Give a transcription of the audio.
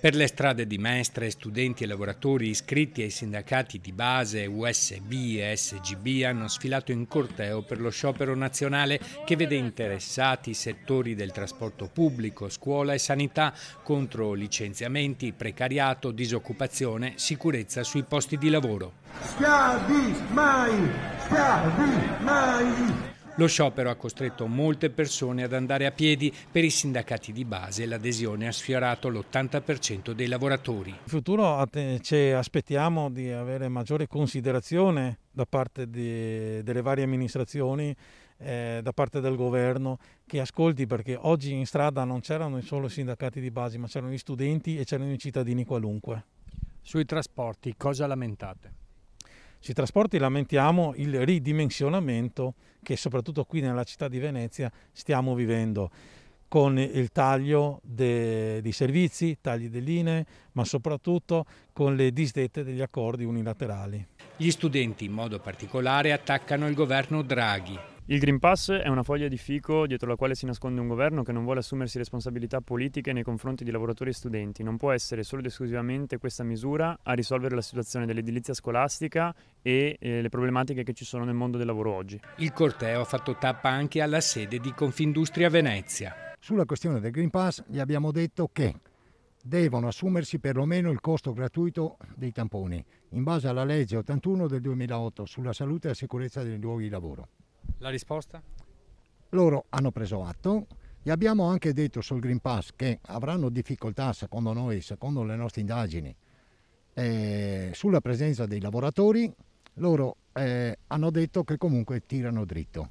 Per le strade di Mestre, studenti e lavoratori iscritti ai sindacati di base USB e SGB hanno sfilato in corteo per lo sciopero nazionale che vede interessati i settori del trasporto pubblico, scuola e sanità contro licenziamenti, precariato, disoccupazione, sicurezza sui posti di lavoro. Schiavi mai, schiavi mai. Lo sciopero ha costretto molte persone ad andare a piedi, per i sindacati di base l'adesione ha sfiorato l'80% dei lavoratori. In futuro ci aspettiamo di avere maggiore considerazione da parte di, delle varie amministrazioni, eh, da parte del governo, che ascolti perché oggi in strada non c'erano solo i sindacati di base, ma c'erano gli studenti e c'erano i cittadini qualunque. Sui trasporti cosa lamentate? Sui trasporti lamentiamo il ridimensionamento che soprattutto qui nella città di Venezia stiamo vivendo con il taglio de, dei servizi, tagli delle linee, ma soprattutto con le disdette degli accordi unilaterali. Gli studenti in modo particolare attaccano il governo Draghi, il Green Pass è una foglia di fico dietro la quale si nasconde un governo che non vuole assumersi responsabilità politiche nei confronti di lavoratori e studenti. Non può essere solo ed esclusivamente questa misura a risolvere la situazione dell'edilizia scolastica e eh, le problematiche che ci sono nel mondo del lavoro oggi. Il corteo ha fatto tappa anche alla sede di Confindustria Venezia. Sulla questione del Green Pass gli abbiamo detto che devono assumersi perlomeno il costo gratuito dei tamponi, in base alla legge 81 del 2008 sulla salute e la sicurezza dei luoghi di lavoro. La risposta? Loro hanno preso atto, gli abbiamo anche detto sul Green Pass che avranno difficoltà, secondo noi, secondo le nostre indagini, eh, sulla presenza dei lavoratori, loro eh, hanno detto che comunque tirano dritto.